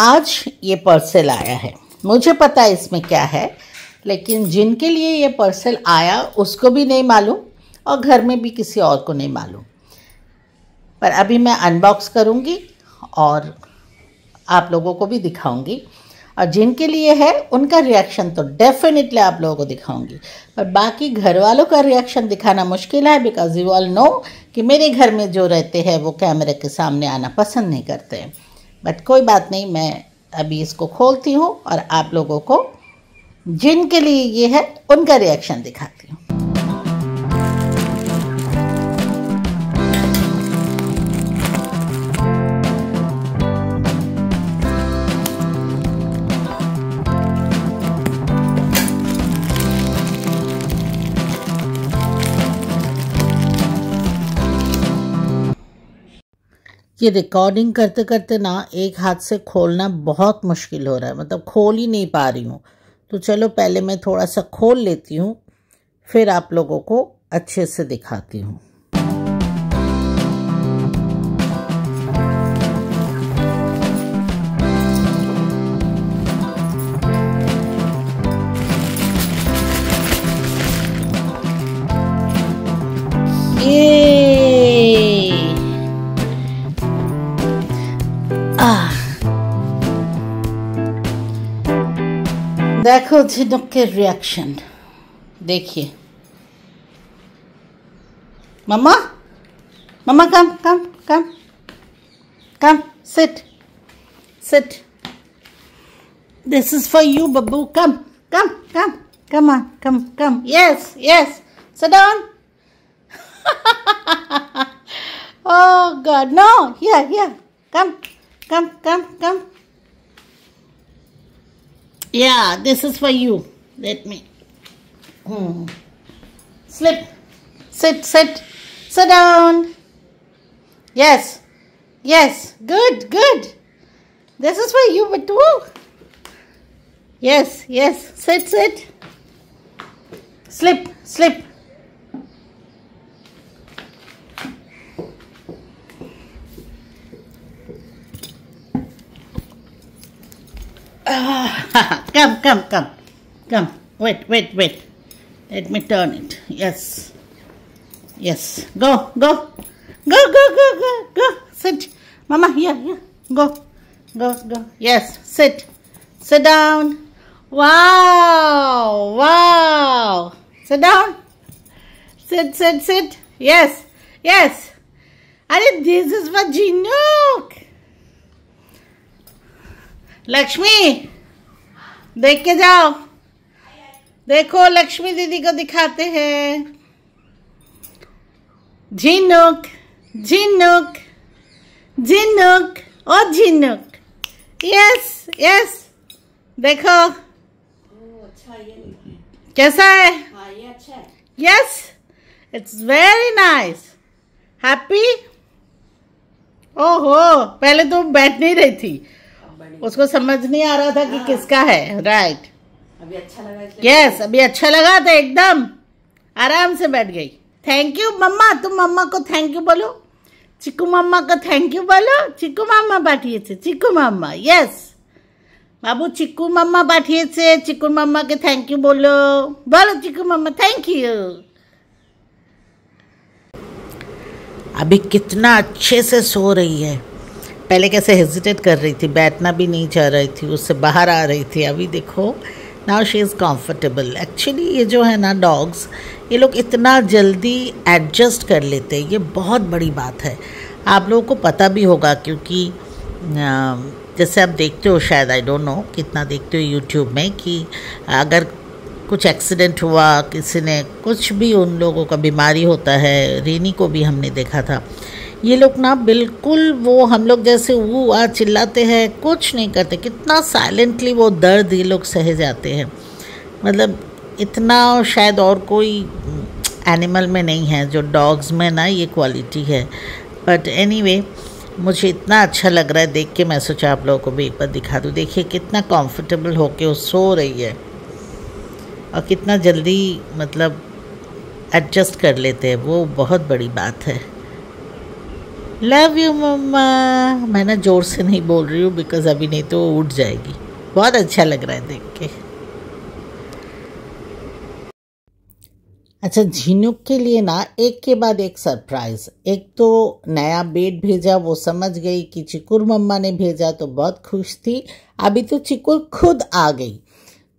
आज ये पर्सल आया है मुझे पता है इसमें क्या है लेकिन जिनके लिए ये पर्सल आया उसको भी नहीं मालूम और घर में भी किसी और को नहीं मालूम पर अभी मैं अनबॉक्स करूँगी और आप लोगों को भी दिखाऊँगी और जिनके लिए है उनका रिएक्शन तो डेफिनेटली आप लोगों को दिखाऊंगी पर बाकी घर वालों का रिएक्शन दिखाना मुश्किल है बिकॉज यू ऑल नो कि मेरे घर में जो रहते हैं वो कैमरे के सामने आना पसंद नहीं करते हैं बट कोई बात नहीं मैं अभी इसको खोलती हूँ और आप लोगों को जिनके लिए ये है उनका रिएक्शन दिखाती हूँ कि रिकॉर्डिंग करते करते ना एक हाथ से खोलना बहुत मुश्किल हो रहा है मतलब खोल ही नहीं पा रही हूँ तो चलो पहले मैं थोड़ा सा खोल लेती हूँ फिर आप लोगों को अच्छे से दिखाती हूँ देखो झिनुक के रिएक्शन देखिए mama mama come come come come sit sit this is for you Babbu come come come come on come come yes yes sit down oh god no here here come come come come yeah, this is for you. Let me. Hmm. Slip. Sit, sit. Sit down. Yes. Yes. Good, good. This is for you, but too. Yes, yes. Sit, sit. Slip, slip. Ah, come, come, come. Come. Wait, wait, wait. Let me turn it. Yes. Yes. Go, go. Go, go, go, go, go. Sit. Mama, here, here. Go. Go, go. Yes. Sit. Sit down. Wow. Wow. Sit down. Sit, sit, sit. Yes. Yes. I this is for Lakshmi देख के जाओ देखो लक्ष्मी दीदी को दिखाते हैं झिनुक झिनुक झिनुक और झिनुक yes yes देखो कैसा है yes it's very nice happy ओहो पहले तो बैठ नहीं रही थी उसको समझ नहीं आ रहा था कि हाँ। किसका है राइट अभी अच्छा लगा यस yes, अभी अच्छा लगा था एकदम आराम से बैठ गई थैंक यू मम्मा तुम मम्मा को थैंक यू बोलो चिकू मम्मा को थैंक यू बोलो चिकू मामा पाठिए चिकू मामा यस बाबू चिकू मम्मा पाठिए चिकू मम्मा के थैंक यू बोलो बोलो चिकू मम्मा थैंक यू अभी कितना अच्छे से सो रही है पहले कैसे हेजिटेट कर रही थी बैठना भी नहीं चाह रही थी उससे बाहर आ रही थी अभी देखो now she is comfortable actually ये जो है ना डॉग्स ये लोग इतना जल्दी एडजस्ट कर लेते हैं ये बहुत बड़ी बात है आप लोगों को पता भी होगा क्योंकि जैसे आप देखते हो शायद आई डोंट नो कितना देखते हो यूट्यूब में कि अगर कुछ एक्सीडेंट हुआ किसी ने कुछ भी उन लोगों का बीमारी होता है रेनी को भी हमने देखा था ये लोग ना बिल्कुल वो हम लोग जैसे वो आ चिल्लाते हैं कुछ नहीं करते कितना साइलेंटली वो दर्द ये लोग सह जाते हैं मतलब इतना शायद और कोई एनिमल में नहीं है जो डॉग्स में ना ये क्वालिटी है बट एनी anyway, मुझे इतना अच्छा लग रहा है देख के मैं सोचा आप लोगों को भी एक बार दिखा दूँ देखिए कितना कंफर्टेबल होके वो सो रही है और कितना जल्दी मतलब एडजस्ट कर लेते हैं वो बहुत बड़ी बात है लव यू मम्मा मैं ना ज़ोर से नहीं बोल रही हूँ बिकॉज अभी नहीं तो उठ जाएगी बहुत अच्छा लग रहा है देख के अच्छा झीनुक के लिए ना एक के बाद एक सरप्राइज़ एक तो नया बेड भेजा वो समझ गई कि चिकुर मम्मा ने भेजा तो बहुत खुश थी अभी तो चिकुर खुद आ गई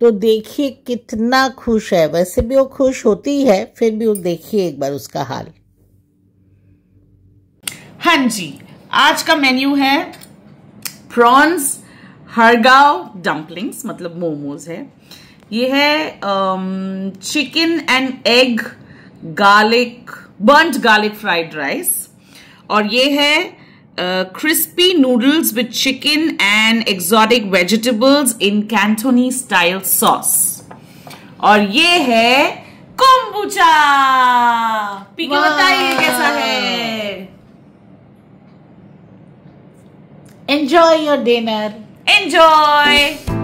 तो देखिए कितना खुश है वैसे भी वो खुश होती है फिर भी वो देखिए एक बार उसका हाल हाँ जी आज का मेन्यू है प्रॉन्स हरगाव डम्पलिंग्स मतलब मोमोज है ये है chicken and egg garlic burnt garlic fried rice और ये है crispy noodles with chicken and exotic vegetables in Cantonese style sauce और ये है कोम्बुचा पीके बताइए Enjoy your dinner. Enjoy!